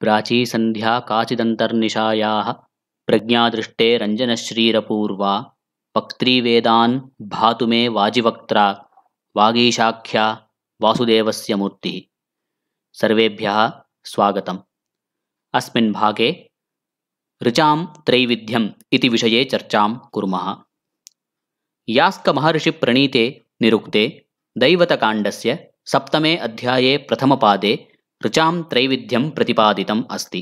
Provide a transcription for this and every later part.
प्राची संध्या काचिदन्तर्निशायाः प्रज्ञादृष्टे रञ्जनश्रीरपूर्वा वक्त्रीवेदान् भातु मे वाजिवक्त्रा वागीशाख्या वासुदेवस्य मूर्ति सर्वेभ्यः स्वागतम् अस्मिन् भागे ऋचां त्रैविध्यम् इति विषये चर्चां कुर्मः यास्कमहर्षिप्रणीते निरुक्ते दैवतकाण्डस्य सप्तमे अध्याये प्रथमपादे रुचां त्रैविध्यं प्रतिपादितम् अस्ति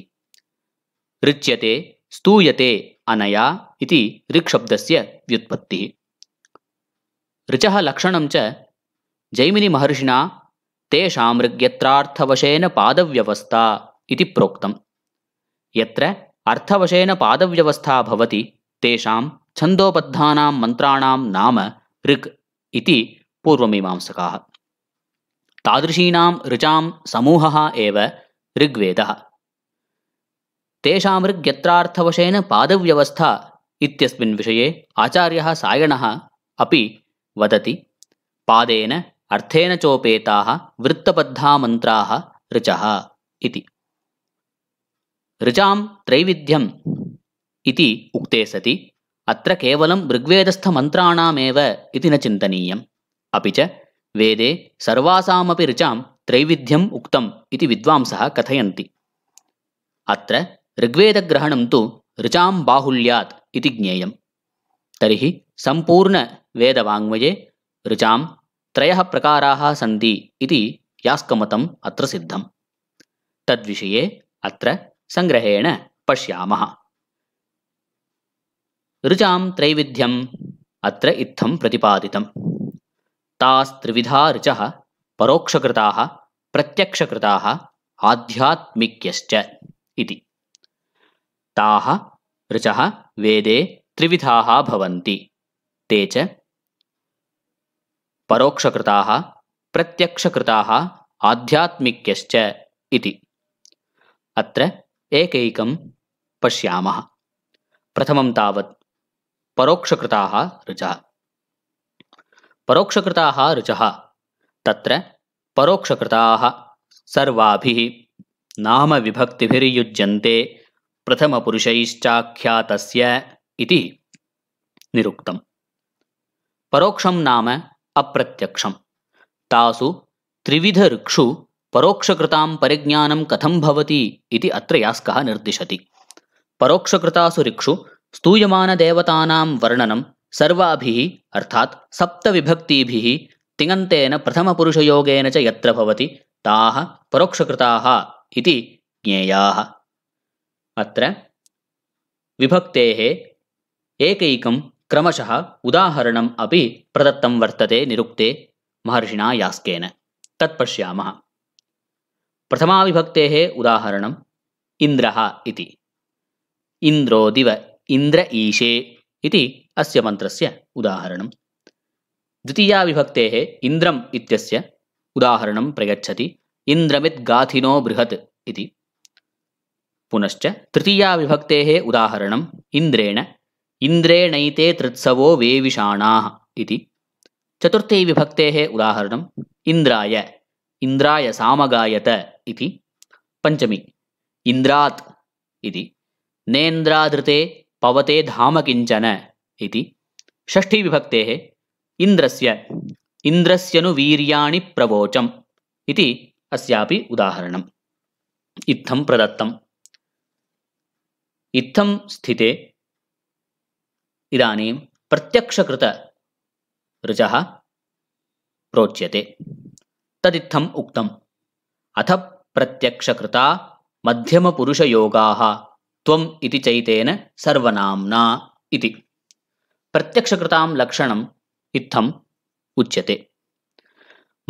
ऋच्यते स्तूयते अनया इति ऋक्शब्दस्य व्युत्पत्तिः ऋचः लक्षणं च जैमिनिमहर्षिणा तेषां ऋग्यत्रार्थवशेन पादव्यवस्था इति प्रोक्तम् यत्र अर्थवशेन पादव्यवस्था भवति तेषां छन्दोबद्धानां मन्त्राणां नाम ऋक् इति पूर्वमीमांसकाः तादृशीनां ऋचां समूहः एव ऋग्वेदः तेषां ऋग्यत्रार्थवशेन पादव्यवस्था इत्यस्मिन् विषये आचार्यः सायणः अपि वदति पादेन अर्थेन चोपेताः वृत्तबद्धा मन्त्राः ऋचः इति ऋचां त्रैविध्यम् इति उक्ते सति अत्र केवलं ऋग्वेदस्थमन्त्राणामेव इति न चिन्तनीयम् अपि च वेदे सर्वासामपि ऋचां त्रैविध्यम् उक्तम् इति विद्वांसः कथयन्ति अत्र ऋग्वेदग्रहणं तु ऋचां बाहुल्यात् इति ज्ञेयं तर्हि सम्पूर्णवेदवाङ्मये ऋचां त्रयः प्रकाराः सन्ति इति यास्कमतम् अत्र सिद्धम् तद्विषये अत्र सङ्ग्रहेण पश्यामः ऋचां त्रैविध्यम् अत्र इत्थं प्रतिपादितम् तास्त्रिविधाचः परोक्षकृताः प्रत्यक्षकृताः आध्यात्मिक्यश्च इति ताः ऋचः वेदे त्रिविधाः भवन्ति ते च परोक्षकृताः प्रत्यक्षकृताः आध्यात्मिक्यश्च इति अत्र एकैकं पश्यामः प्रथमं तावत् परोक्षकृताः ऋचः परोक्षकृताः ऋचः तत्र परोक्षकृताः सर्वाभिः नामविभक्तिभिर्युज्यन्ते प्रथमपुरुषैश्चाख्यातस्य इति निरुक्तम् परोक्षं नाम अप्रत्यक्षं तासु त्रिविधऋक्षु परोक्षकृतां परिज्ञानं कथं भवति इति अत्र यास्कः निर्दिशति परोक्षकृतासु ऋक्षु स्तूयमानदेवतानां वर्णनं सर्वाभिः अर्थात् सप्तविभक्तिभिः तिङन्तेन प्रथमपुरुषयोगेन च यत्र भवति ताः परोक्षकृताः इति ज्ञेयाः अत्र विभक्तेः एकैकं क्रमशः उदाहरणम् अपि प्रदत्तं वर्तते निरुक्ते महर्षिणा यास्केन तत्पश्यामः प्रथमाविभक्तेः उदाहरणम् इन्द्रः इति इन्द्रो दिव इन्द्र ईशे इति अस्य मन्त्रस्य उदाहरणम् उदाहरणं द्वितीयाविभक्तेः इन्द्रम् इत्यस्य उदाहरणं प्रयच्छति इन्द्रमित् गाथिनो बृहत् इति पुनश्च तृतीयाविभक्तेः उदाहरणम् त्रित्सवो वेविषाणाः इति चतुर्थी विभक्तेः उदाहरणम् इन्द्राय इन्द्राय सामगायत इति पञ्चमी इन्द्रात् इति नेन्द्राधृते पवते धाम किञ्चन इति षष्ठी विभक्तेः इन्द्रस्य वीर्याणि प्रवोचम् इति अस्यापि उदाहरणम् इत्थं प्रदत्तम् इत्थं स्थिते इदानीं प्रत्यक्षकृतरुचः प्रोच्यते तदित्थम् उक्तम् अथ प्रत्यक्षकृता मध्यमपुरुषयोगाः त्वम् इति चैतेन सर्वनाम्ना इति प्रत्यक्षकृतां लक्षणम् इत्थम् उच्यते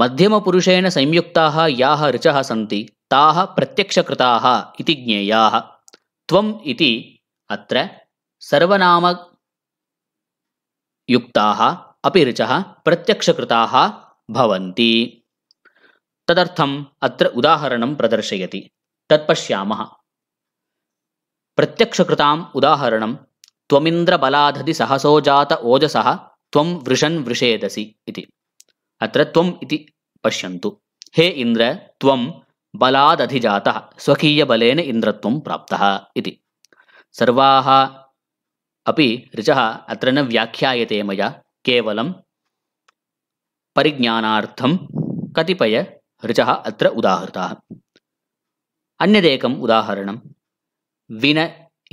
मध्यमपुरुषेण संयुक्ताः याः ऋचः सन्ति ताः प्रत्यक्षकृताः इति ज्ञेयाः त्वम् इति अत्र सर्वनामयुक्ताः अपि ऋचः प्रत्यक्षकृताः भवन्ति तदर्थम् अत्र उदाहरणं प्रदर्शयति तत्पश्यामः प्रत्यक्षकृताम् उदाहरणं सहसोजात ओजसः त्वं वृषन् वृषेदसि इति अत्र त्वम् इति पश्यन्तु हे इन्द्र त्वं बलादधिजातः स्वकीयबलेन इन्द्रत्वं प्राप्तः इति सर्वाः अपि ऋचः अत्र न व्याख्यायते मया केवलं परिज्ञानार्थं कतिपय ऋचः अत्र उदाहृतः अन्यदेकम् उदाहरणं विन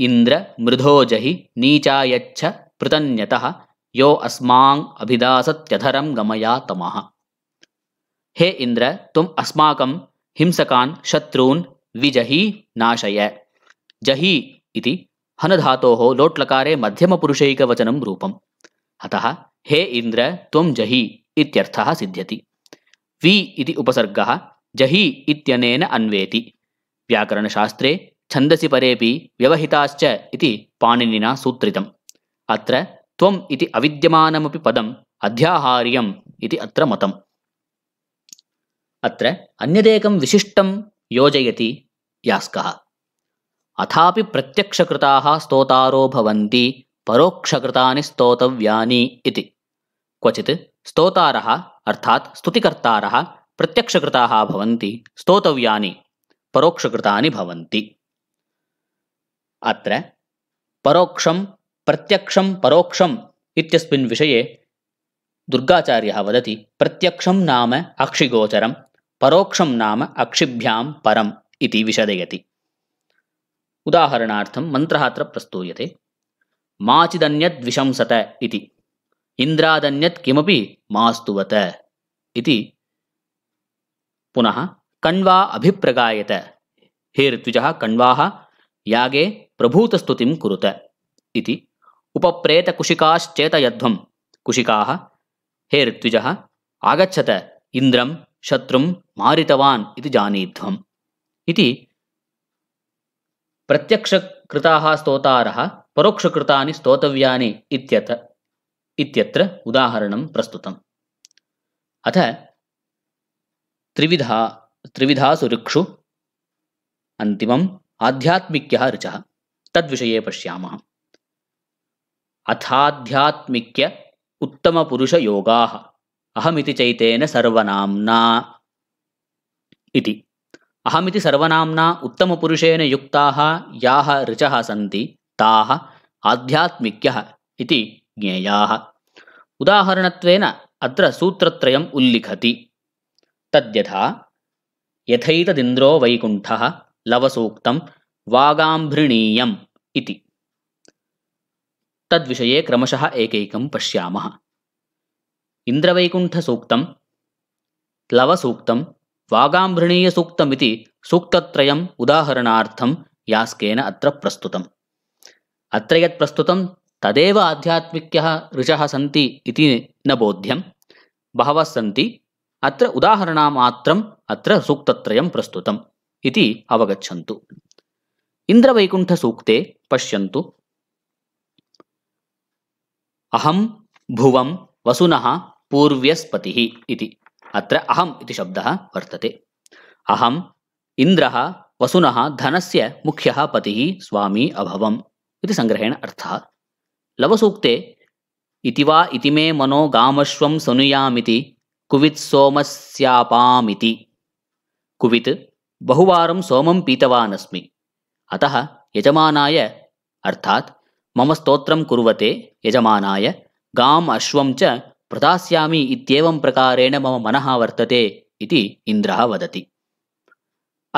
इन्द्र मृधो जहि नीचायच्छ पृतन्यतः यो अभिदासत्यधरं गमयातमः हे इन्द्र त्वम् अस्माकं हिंसकान् शत्रून् विजहि नाशय जहि इति हनधातोः लोट्लकारे मध्यमपुरुषैकवचनं रूपम् अतः हे इन्द्र त्वं जहि इत्यर्थः सिद्ध्यति वि इति उपसर्गः जहि इत्यनेन अन्वेति व्याकरणशास्त्रे छन्दसि परेऽपि व्यवहिताश्च इति पाणिनिना सूत्रितम् अत्र त्वम् इति अविद्यमानमपि पदम् अध्याहार्यम् इति अत्र मतम् अत्र अन्यदेकं विशिष्टं योजयति यास्कः अथापि प्रत्यक्षकृताः स्तोतारो भवन्ति परोक्षकृतानि स्तोतव्यानि इति क्वचित् स्तोतारः अर्थात् स्तुतिकर्तारः प्रत्यक्षकृताः भवन्ति स्तोतव्यानि परोक्षकृतानि भवन्ति अत्र परोक्षं प्रत्यक्षं परोक्षम् इत्यस्मिन् विषये दुर्गाचार्यः वदति प्रत्यक्षं नाम अक्षिगोचरं परोक्षं नाम अक्षिभ्यां परम् इति विशदयति उदाहरणार्थं मन्त्रः अत्र प्रस्तूयते माचिदन्यद्विशंसत इति इन्द्रादन्यत् किमपि मास्तुवत इति पुनः कण्वा अभिप्रगायत हे ऋत्विजः कण्वाः यागे प्रभूतस्तुतिं कुरुत इति उपप्रेतकुशिकाश्चेत यध्वं कुशिकाः हे ऋत्विजः आगच्छत इन्द्रं शत्रुं मारितवान् इति जानीध्वम् इति प्रत्यक्षकृताः स्तोतारः परोक्षकृतानि स्तोतव्यानि इत्यत इत्यत्र उदाहरणं प्रस्तुतम् अथ त्रिविधा त्रिविधासु ऋक्षु अन्तिमम् आध्यात्मिक्यः रुचः तद्विषये पश्यामः अथाध्यात्मिक्य उत्तमपुरुषयोगाः अहमिति चैतेन सर्वनाम्ना इति अहमिति सर्वनाम्ना उत्तमपुरुषेण युक्ताः याः ऋचः सन्ति ताः आध्यात्मिक्यः इति ज्ञेयाः उदाहरणत्वेन अत्र सूत्रत्रयम् उल्लिखति तद्यथा यथैतदिन्द्रो वैकुण्ठः लवसूक्तम् वागाम्भृणीयम् इति तद्विषये क्रमशः एकैकं पश्यामः इन्द्रवैकुण्ठसूक्तं लवसूक्तं वागाम्भृणीयसूक्तम् सूक्तत्रयम् उदाहरणार्थं यास्केन अत्र प्रस्तुतम् अत्र यत् प्रस्तुतं तदेव आध्यात्मिक्यः ऋचः सन्ति इति न बोध्यं बहवस्सन्ति अत्र उदाहरणामात्रम् अत्र सूक्तत्रयं प्रस्तुतम् इति अवगच्छन्तु इन्द्रवैकुण्ठसूक्ते पश्यन्तु अहं भुवं वसुनः पूर्व्यस्पतिः इति अत्र अहम् इति शब्दः वर्तते अहम् इन्द्रः वसुनः धनस्य मुख्यः पतिः स्वामी अभवम् इति सङ्ग्रहेण अर्थः लवसूक्ते इति वा इति मे मनोगामश्वं सनुयामिति कुवित् सोमः स्यापामिति कुवित् बहुवारं सोमं पीतवानस्मि अतः यजमानाय अर्थात् मम स्तोत्रं कुर्वते यजमानाय गाम् अश्वं च प्रदास्यामि इत्येवं प्रकारेण मम मनः वर्तते इति इन्द्रः वदति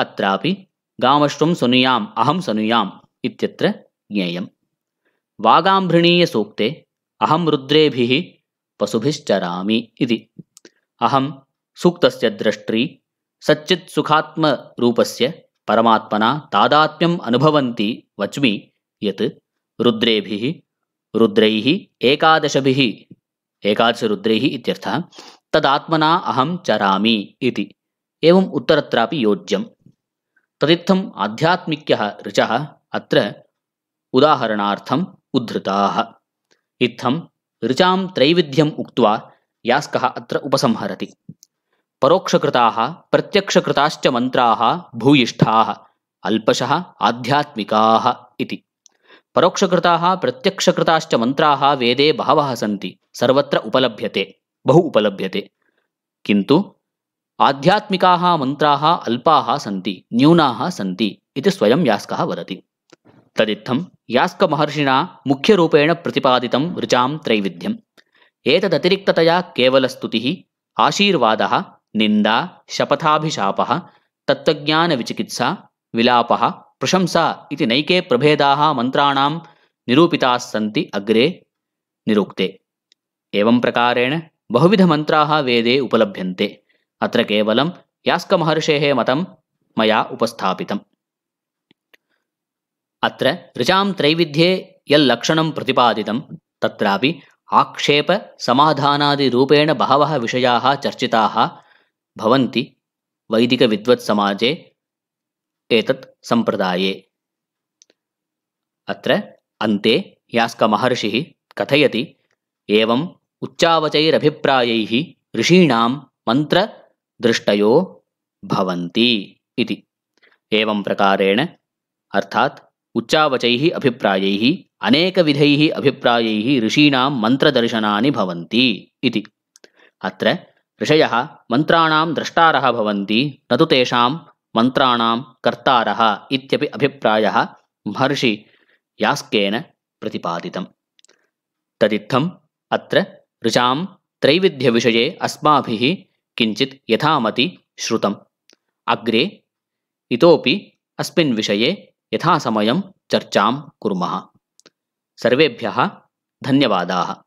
अत्रापि गामश्वं सुनुयाम् अहं सनुयाम् इत्यत्र ज्ञेयं वागाम्भृणीयसूक्ते अहं रुद्रेभिः पशुभिश्चरामि इति अहं सूक्तस्य द्रष्ट्रि सच्चित्सुखात्मरूपस्य परमात्मना तादात्म्यम् अनुभवन्ति वच्मि यत् रुद्रेभिः रुद्रैः एकादशभिः एकादशरुद्रैः इत्यर्थः तदात्मना अहं चरामि इति एवम् उत्तरत्रापि योज्यं तदित्थम् आध्यात्मिक्यः ऋचः अत्र उदाहरणार्थम् उद्धृताः इत्थं ऋचां त्रैविध्यम् उक्त्वा यास्कः अत्र उपसंहरति परोक्षकृताः प्रत्यक्षकृताश्च मन्त्राः भूयिष्ठाः अल्पशः आध्यात्मिकाः इति परोक्षकृताः प्रत्यक्षकृताश्च मन्त्राः वेदे बहवः सन्ति सर्वत्र उपलभ्यते बहु उपलभ्यते किन्तु आध्यात्मिकाः मन्त्राः अल्पाः सन्ति न्यूनाः सन्ति इति स्वयं यास्कः वदति तदित्थं यास्कमहर्षिणा मुख्यरूपेण प्रतिपादितं ऋचां त्रैविध्यम् एतदतिरिक्ततया केवलस्तुतिः आशीर्वादः निन्दा शपथाभिपः तत्त्वज्ञानविचिकित्सा विलापः प्रशंसा इति नैके प्रभेदाः मन्त्राणां निरूपितास्सन्ति अग्रे निरुक्ते एवं प्रकारेण बहुविधमन्त्राः वेदे उपलभ्यन्ते अत्र केवलं यास्कमहर्षेः मतं मया उपस्थापितम् अत्र त्रिचां त्रैविध्ये यल्लक्षणं प्रतिपादितं तत्रापि आक्षेपसमाधानादिरूपेण बहवः विषयाः चर्चिताः भवन्ति वैदिकविद्वत्समाजे एतत् सम्प्रदाये अत्र अन्ते यास्कमहर्षिः कथयति एवम् उच्चावचैरभिप्रायैः ऋषीणां मन्त्रदृष्टयो भवन्ति इति एवं प्रकारेण अर्थात् उच्चावचैः अभिप्रायैः अनेकविधैः अभिप्रायैः ऋषीणां मन्त्रदर्शनानि भवन्ति इति अत्र ऋषयः मन्त्राणां द्रष्टारः भवन्ति न तु तेषां मन्त्राणां कर्तारः इत्यपि अभिप्रायः महर्षियास्केन प्रतिपादितम् तदित्थम् अत्र ऋषां त्रैविध्यविषये अस्माभिः किञ्चित् यथामति श्रुतम् अग्रे इतोपि अस्मिन् विषये यथासमयं चर्चां कुर्मः सर्वेभ्यः धन्यवादाः